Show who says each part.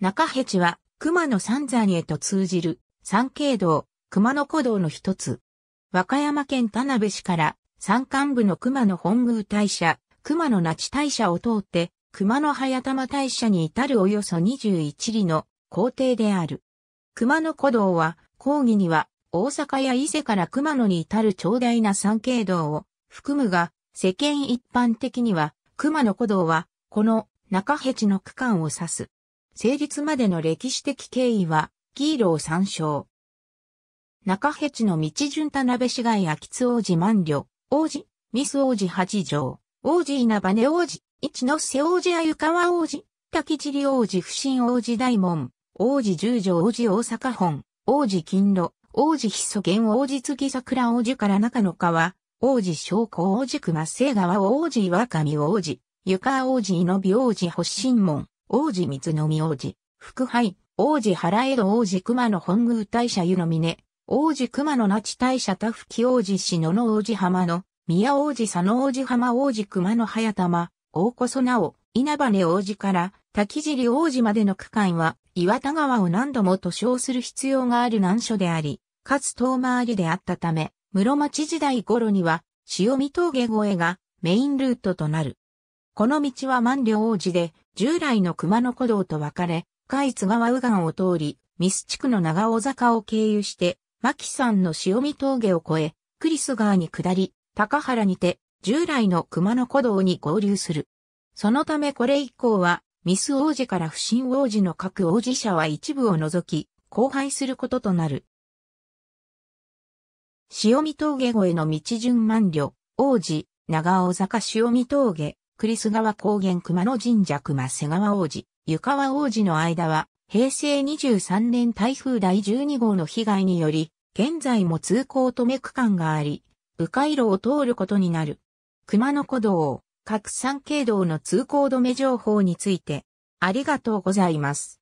Speaker 1: 中辺地は熊野三山へと通じる三景道、熊野古道の一つ。和歌山県田辺市から山間部の熊野本宮大社、熊野那智大社を通って、熊野早玉大社に至るおよそ21里の皇帝である。熊野古道は、講義には大阪や伊勢から熊野に至る長大な山景道を含むが、世間一般的には熊野古道は、この中辺地の区間を指す。成立までの歴史的経緯は、ギーロを参照。中ヘチの道順田鍋市街秋津王子万両王子、ミス王子八条、王子稲羽王子、一ノ瀬王子鮎川王子、滝尻王子不審王子大門、王子十条王子大阪本、王子金路、王子ヒ素源王子月桜王子から中野川、王子将校王子熊瀬川王子岩上王子、床王子井の美王子発信門、王子水のみ王子、福杯、王子原江戸王子熊野本宮大社湯の峰、王子熊野那智大社田吹王子篠野王子浜の、宮王子佐野王子浜王子熊野早玉、大こそなお、稲羽王子から、滝尻王子までの区間は、岩田川を何度も塗装する必要がある難所であり、かつ遠回りであったため、室町時代頃には、潮見峠越えがメインルートとなる。この道は万両王子で、従来の熊野古道と分かれ、海津川右岸を通り、ミス地区の長尾坂を経由して、牧山の潮見峠を越え、クリス川に下り、高原にて、従来の熊野古道に合流する。そのためこれ以降は、ミス王子から不審王子の各王子者は一部を除き、荒廃することとなる。潮見峠越えの道順万両、王子、長尾坂潮見峠、クリス川高原熊野神社熊瀬川王子、湯川王子の間は、平成23年台風第12号の被害により、現在も通行止め区間があり、迂回路を通ることになる。熊野古道、各山経道の通行止め情報について、ありがとうございます。